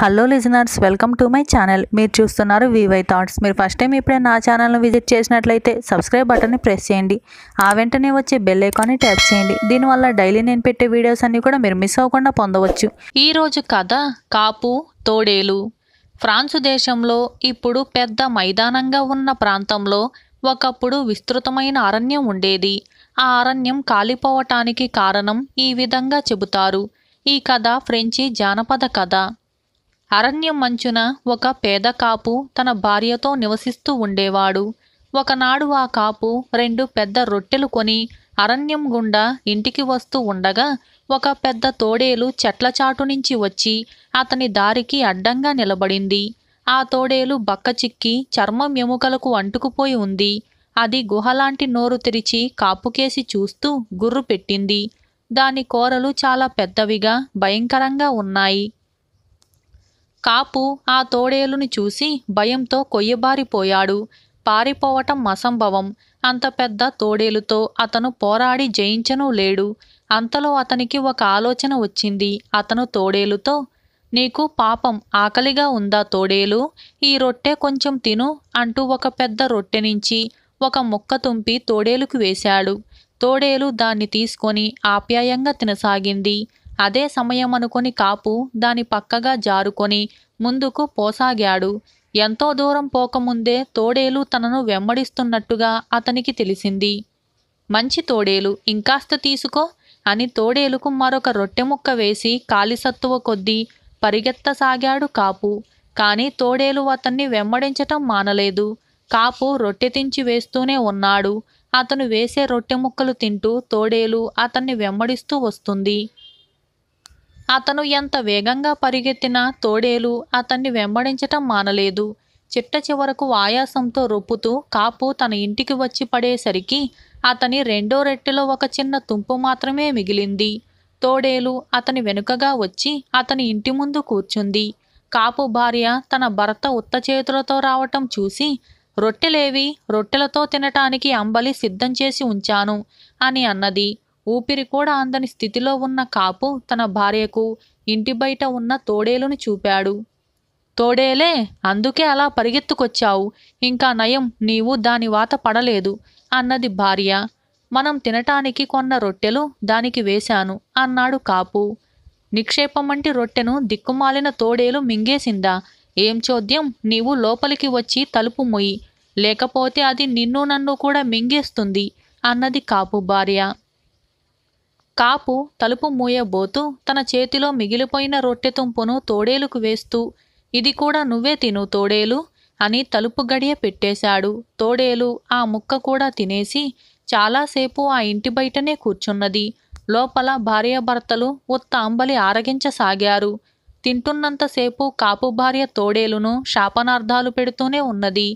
hello listeners welcome to my channel మీరు చూస్తున్నారు V Y thoughts మీరు ఫస్ట్ టైం ఇప్పుడే నా ఛానల్ను విజిట్ చేసినట్లయితే సబ్స్క్రైబ్ బటన్ని ప్రెస్ చేయండి ఆ వెంటనే వచ్చే బెల్ ఐకాన్ని ట్యాప్ చేయండి దీనివల్ల డైలీ నేను పెట్టే వీడియోస్ అన్నీ కూడా మీరు మిస్ అవ్వకుండా పొందవచ్చు ఈరోజు కథ కాపు తోడేలు ఫ్రాన్సు దేశంలో ఇప్పుడు పెద్ద మైదానంగా ఉన్న ప్రాంతంలో ఒకప్పుడు విస్తృతమైన అరణ్యం ఉండేది ఆ అరణ్యం కాలిపోవటానికి కారణం ఈ విధంగా చెబుతారు ఈ కథ ఫ్రెంచి జానపద కథ అరణ్యం మంచున ఒక పేద కాపు తన భార్యతో నివసిస్తూ ఉండేవాడు ఒకనాడు ఆ కాపు రెండు పెద్ద రొట్టెలు కొని అరణ్యం గుండా ఇంటికి వస్తూ ఉండగా ఒక పెద్ద తోడేలు చెట్ల చాటు నుంచి వచ్చి అతని దారికి అడ్డంగా నిలబడింది ఆ తోడేలు బక్క చిక్కి చర్మం ఎముకలకు అంటుకుపోయి ఉంది అది గుహలాంటి నోరు తెరిచి కాపుకేసి చూస్తూ గుర్రు పెట్టింది దాని కోరలు చాలా పెద్దవిగా భయంకరంగా ఉన్నాయి కాపు ఆ తోడేలుని చూసి భయంతో కొయ్యబారిపోయాడు పారిపోవటం అసంభవం అంత పెద్ద తోడేలుతో అతను పోరాడి జయించనూ లేడు అంతలో అతనికి ఒక ఆలోచన వచ్చింది అతను తోడేలుతో నీకు పాపం ఆకలిగా ఉందా తోడేలు ఈ రొట్టె కొంచెం తిను అంటూ ఒక పెద్ద రొట్టె నుంచి ఒక ముక్క తుంపి తోడేలుకు వేశాడు తోడేలు దాన్ని తీసుకొని ఆప్యాయంగా తినసాగింది అదే సమయం అనుకుని కాపు దాని పక్కగా జారుకొని ముందుకు పోసాగాడు ఎంతో దూరం పోకముందే తోడేలు తనను వెంబడిస్తున్నట్టుగా అతనికి తెలిసింది మంచి తోడేలు ఇంకాస్త తీసుకో అని తోడేలుకు మరొక రొట్టెముక్క వేసి కాలిసత్తువ కొద్దీ పరిగెత్తసాగాడు కాపు కానీ తోడేలు అతన్ని వెంబడించటం మానలేదు కాపు రొట్టె తించి వేస్తూనే ఉన్నాడు అతను వేసే రొట్టె ముక్కలు తింటూ తోడేలు అతన్ని వెంబడిస్తూ వస్తుంది అతను ఎంత వేగంగా పరిగెత్తినా తోడేలు అతన్ని వెంబడించటం మానలేదు చిట్ట చివరకు ఆయాసంతో రొప్పుతూ కాపు తన ఇంటికి వచ్చి పడేసరికి అతని రెండో రెట్టెలో ఒక చిన్న తుంపు మాత్రమే మిగిలింది తోడేలు అతని వెనుకగా వచ్చి అతని ఇంటి ముందు కూర్చుంది కాపు భార్య తన భర్త ఉత్త చేతులతో రావటం చూసి రొట్టెలేవి రొట్టెలతో తినటానికి అంబలి సిద్ధం చేసి ఉంచాను అని అన్నది ఊపిరి కూడా అందని స్థితిలో ఉన్న కాపు తన భార్యకు ఇంటి బయట ఉన్న తోడేలును చూపాడు తోడేలే అందుకే అలా పరిగెత్తుకొచ్చావు ఇంకా నయం నీవు దాని వాత పడలేదు అన్నది భార్య మనం తినటానికి కొన్న రొట్టెలు దానికి వేశాను అన్నాడు కాపు నిక్షేపమంటి రొట్టెను దిక్కుమాలిన తోడేలు మింగేసిందా ఏం చోద్యం నీవు లోపలికి వచ్చి తలుపు మొయ్యి లేకపోతే అది నిన్ను నన్ను కూడా మింగేస్తుంది అన్నది కాపు భార్య కాపు తలుపు మూయబోతూ తన చేతిలో మిగిలిపోయిన రొట్టె తుంపును తోడేలుకు వేస్తూ ఇది కూడా నువ్వే తిను తోడేలు అని తలుపు గడియ పెట్టేశాడు తోడేలు ఆ ముక్క కూడా తినేసి చాలాసేపు ఆ ఇంటి బయటనే కూర్చున్నది లోపల భార్యాభర్తలు ఉత్తాంబలి ఆరగించసాగారు తింటున్నంతసేపు కాపు భార్య తోడేలును శాపనార్థాలు పెడుతూనే ఉన్నది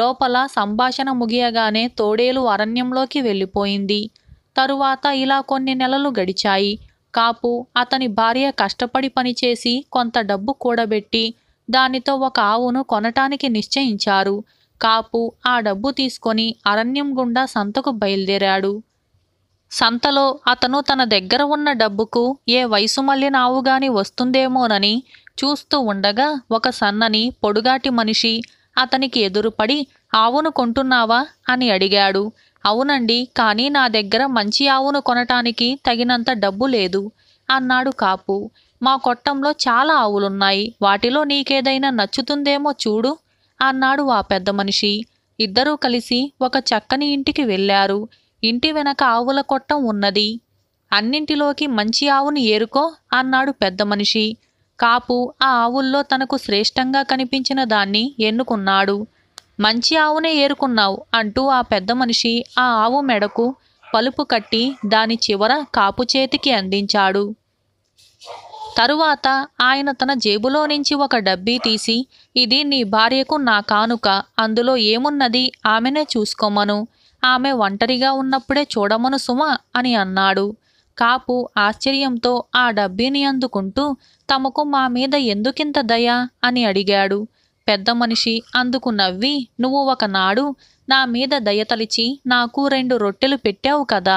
లోపల సంభాషణ ముగియగానే తోడేలు అరణ్యంలోకి వెళ్ళిపోయింది తరువాత ఇలా కొన్ని నెలలు గడిచాయి కాపు అతని భార్య కష్టపడి పనిచేసి కొంత డబ్బు కూడబెట్టి దానితో ఒక ఆవును కొనటానికి నిశ్చయించారు కాపు ఆ డబ్బు తీసుకొని అరణ్యం గుండా సంతకు బయలుదేరాడు సంతలో అతను తన దగ్గర ఉన్న డబ్బుకు ఏ వయసు మళ్ళిన ఆవుగాని వస్తుందేమోనని చూస్తూ ఉండగా ఒక సన్నని పొడుగాటి మనిషి అతనికి ఎదురుపడి ఆవును కొంటున్నావా అని అడిగాడు అవునండి కానీ నా దగ్గర మంచి ఆవును కొనటానికి తగినంత డబ్బు లేదు అన్నాడు కాపు మా కొట్టంలో చాలా ఆవులున్నాయి వాటిలో నీకేదైనా నచ్చుతుందేమో చూడు అన్నాడు ఆ పెద్ద మనిషి ఇద్దరూ కలిసి ఒక చక్కని ఇంటికి వెళ్ళారు ఇంటి వెనక ఆవుల కొట్టం ఉన్నది అన్నింటిలోకి మంచి ఆవును ఏరుకో అన్నాడు పెద్ద మనిషి కాపు ఆ ఆవుల్లో తనకు శ్రేష్టంగా కనిపించిన దాన్ని ఎన్నుకున్నాడు మంచి ఆవునే ఏరుకున్నావు అంటూ ఆ పెద్ద మనిషి ఆ ఆవు మెడకు పలుపు కట్టి దాని చివర కాపు చేతికి అందించాడు తరువాత ఆయన తన జేబులో నుంచి ఒక డబ్బీ తీసి ఇది నీ భార్యకు నా కానుక అందులో ఏమున్నది ఆమెనే చూసుకోమను ఆమె ఒంటరిగా ఉన్నప్పుడే చూడమను సుమా అని అన్నాడు కాపు ఆశ్చర్యంతో ఆ డబ్బీని అందుకుంటూ తమకు మా మీద ఎందుకింత దయ అని అడిగాడు పెద్ద మనిషి అందుకు నవ్వి నువ్వు ఒకనాడు నా మీద దయతలిచి నాకు రెండు రొట్టెలు పెట్టావు కదా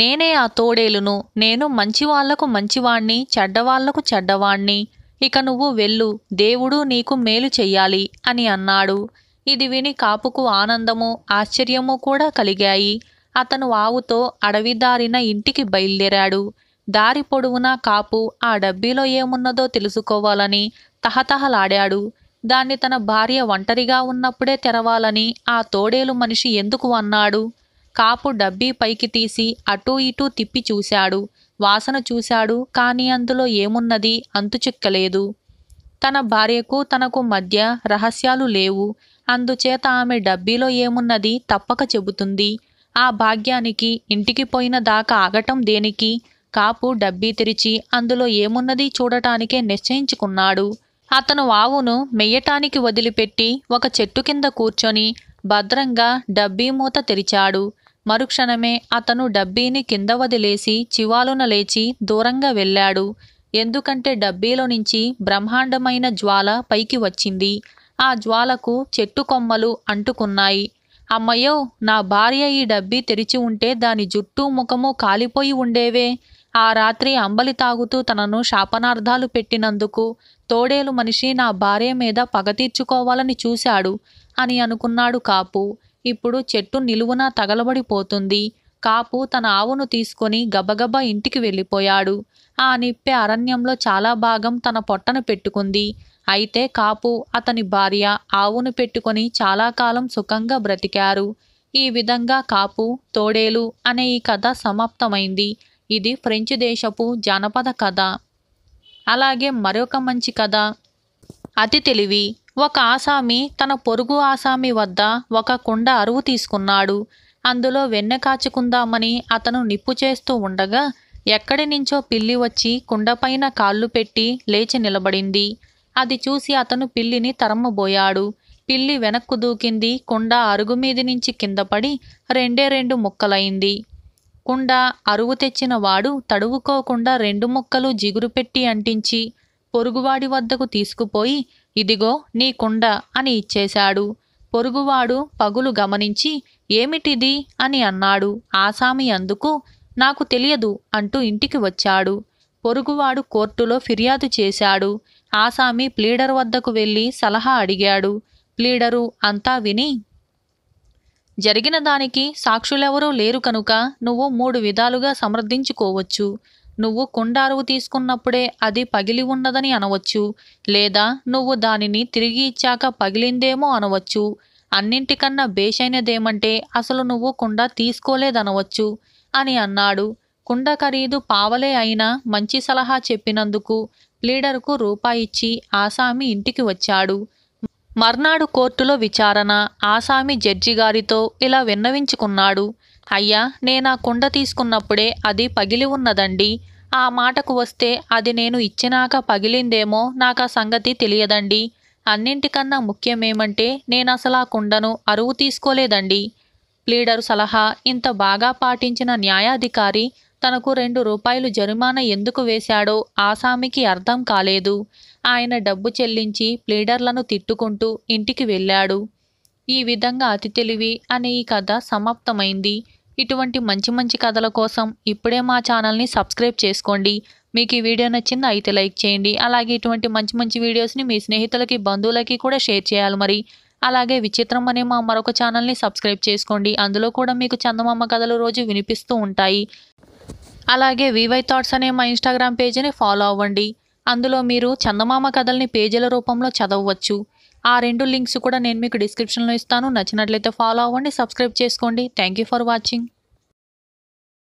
నేనే ఆ తోడేలును నేను మంచివాళ్లకు మంచివాణ్ణి చెడ్డవాళ్లకు చెడ్డవాణ్ణి ఇక నువ్వు వెళ్ళు దేవుడు నీకు మేలు చెయ్యాలి అని అన్నాడు ఇది విని కాపుకు ఆనందము ఆశ్చర్యము కూడా కలిగాయి అతను ఆవుతో అడవిదారిన ఇంటికి బయలుదేరాడు దారి పొడవునా కాపు ఆ డబ్బీలో ఏమున్నదో తెలుసుకోవాలని తహతహలాడాడు దాన్ని తన భార్య ఒంటరిగా ఉన్నప్పుడే తెరవాలని ఆ తోడేలు మనిషి ఎందుకు అన్నాడు కాపు డబ్బీ పైకి తీసి అటూ ఇటూ తిప్పి చూశాడు వాసన చూశాడు కానీ అందులో ఏమున్నది చిక్కలేదు తన భార్యకు తనకు మధ్య రహస్యాలు లేవు అందుచేత ఆమె డబ్బీలో ఏమున్నది తప్పక చెబుతుంది ఆ భాగ్యానికి ఇంటికి పోయిన దాకా ఆగటం దేనికి కాపు డబ్బీ తెరిచి అందులో ఏమున్నది చూడటానికే నిశ్చయించుకున్నాడు అతను ఆవును మెయ్యటానికి వదిలిపెట్టి ఒక చెట్టు కింద కూర్చొని భద్రంగా డబ్బీ మూత తెరిచాడు మరుక్షణమే అతను డబ్బీని కింద వదిలేసి చివాలున లేచి దూరంగా వెళ్ళాడు ఎందుకంటే డబ్బీలో నుంచి బ్రహ్మాండమైన జ్వాల పైకి వచ్చింది ఆ జ్వాలకు చెట్టు కొమ్మలు అంటుకున్నాయి అమ్మయ్యో నా భార్య ఈ డబ్బీ తెరిచి ఉంటే దాని జుట్టు ముఖము కాలిపోయి ఉండేవే ఆ రాత్రి అంబలి తాగుతూ తనను శాపనార్థాలు పెట్టినందుకు తోడేలు మనిషి నా భార్య మీద పగ తీర్చుకోవాలని చూశాడు అని అనుకున్నాడు కాపు ఇప్పుడు చెట్టు నిలువున తగలబడిపోతుంది కాపు తన ఆవును తీసుకొని గబగబా ఇంటికి వెళ్ళిపోయాడు ఆ నిప్పె అరణ్యంలో చాలా భాగం తన పొట్టను పెట్టుకుంది అయితే కాపు అతని భార్య ఆవును పెట్టుకొని చాలా కాలం సుఖంగా బ్రతికారు ఈ విధంగా కాపు తోడేలు అనే ఈ కథ సమాప్తమైంది ఇది ఫ్రెంచ్ దేశపు జానపద కథ అలాగే మరొక మంచి కథ అతి తెలివి ఒక ఆసామి తన పొరుగు ఆసామి వద్ద ఒక కుండ అరువు తీసుకున్నాడు అందులో వెన్నె కాచుకుందామని అతను నిప్పు చేస్తూ ఉండగా ఎక్కడి నుంచో పిల్లి వచ్చి కుండపైన కాళ్ళు పెట్టి లేచి నిలబడింది అది చూసి అతను పిల్లిని తరమ్మబోయాడు పిల్లి వెనక్కు దూకింది కుండ అరుగు మీది నుంచి కిందపడి రెండే రెండు ముక్కలైంది తొక్కకుండా అరువు తెచ్చిన వాడు తడువుకోకుండా రెండు ముక్కలు జిగురుపెట్టి అంటించి పొరుగువాడి వద్దకు తీసుకుపోయి ఇదిగో నీ కుండ అని ఇచ్చేశాడు పొరుగువాడు పగులు గమనించి ఏమిటిది అని అన్నాడు ఆసామి అందుకు నాకు తెలియదు అంటూ ఇంటికి వచ్చాడు పొరుగువాడు కోర్టులో ఫిర్యాదు చేశాడు ఆసామి ప్లీడర్ వద్దకు వెళ్ళి సలహా అడిగాడు ప్లీడరు అంతా విని జరిగిన దానికి సాక్షులెవరూ లేరు కనుక నువ్వు మూడు విధాలుగా సమర్థించుకోవచ్చు నువ్వు కుండారువు తీసుకున్నప్పుడే అది పగిలి ఉన్నదని అనవచ్చు లేదా నువ్వు దానిని తిరిగి ఇచ్చాక పగిలిందేమో అనవచ్చు అన్నింటికన్నా బేషైనదేమంటే అసలు నువ్వు కుండ తీసుకోలేదనవచ్చు అని అన్నాడు కుండ ఖరీదు పావలే అయినా మంచి సలహా చెప్పినందుకు లీడర్కు రూపాయిచ్చి ఆసామి ఇంటికి వచ్చాడు మర్నాడు కోర్టులో విచారణ ఆసామి జడ్జి గారితో ఇలా విన్నవించుకున్నాడు అయ్యా నేనా కుండ తీసుకున్నప్పుడే అది పగిలి ఉన్నదండి ఆ మాటకు వస్తే అది నేను ఇచ్చినాక పగిలిందేమో నాకు ఆ సంగతి తెలియదండి అన్నింటికన్నా ముఖ్యమేమంటే నేనసలు ఆ కుండను అరువు తీసుకోలేదండి ప్లీడరు సలహా ఇంత బాగా పాటించిన న్యాయాధికారి తనకు రెండు రూపాయలు జరిమానా ఎందుకు వేశాడో ఆసామికి అర్థం కాలేదు ఆయన డబ్బు చెల్లించి ప్లీడర్లను తిట్టుకుంటూ ఇంటికి వెళ్ళాడు ఈ విధంగా అతి తెలివి అనే ఈ కథ సమాప్తమైంది ఇటువంటి మంచి మంచి కథల కోసం ఇప్పుడే మా ఛానల్ని సబ్స్క్రైబ్ చేసుకోండి మీకు ఈ వీడియో నచ్చింది అయితే లైక్ చేయండి అలాగే ఇటువంటి మంచి మంచి వీడియోస్ని మీ స్నేహితులకి బంధువులకి కూడా షేర్ చేయాలి మరి అలాగే విచిత్రం అనే మా మరొక ఛానల్ని సబ్స్క్రైబ్ చేసుకోండి అందులో కూడా మీకు చందమామ కథలు రోజు వినిపిస్తూ ఉంటాయి అలాగే వివై థాట్స్ అనే మా ఇన్స్టాగ్రామ్ పేజీని ఫాలో అవ్వండి అందులో మీరు చందమామ కథల్ని పేజీల రూపంలో చదవచ్చు ఆ రెండు లింక్స్ కూడా నేను మీకు డిస్క్రిప్షన్లో ఇస్తాను నచ్చినట్లయితే ఫాలో అవ్వండి సబ్స్క్రైబ్ చేసుకోండి థ్యాంక్ యూ ఫర్ వాచింగ్